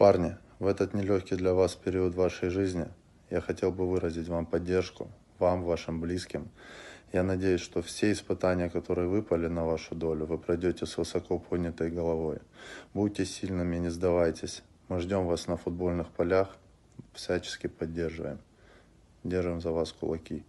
Парни, в этот нелегкий для вас период вашей жизни я хотел бы выразить вам поддержку, вам, вашим близким. Я надеюсь, что все испытания, которые выпали на вашу долю, вы пройдете с высоко поднятой головой. Будьте сильными, не сдавайтесь. Мы ждем вас на футбольных полях, всячески поддерживаем. Держим за вас кулаки.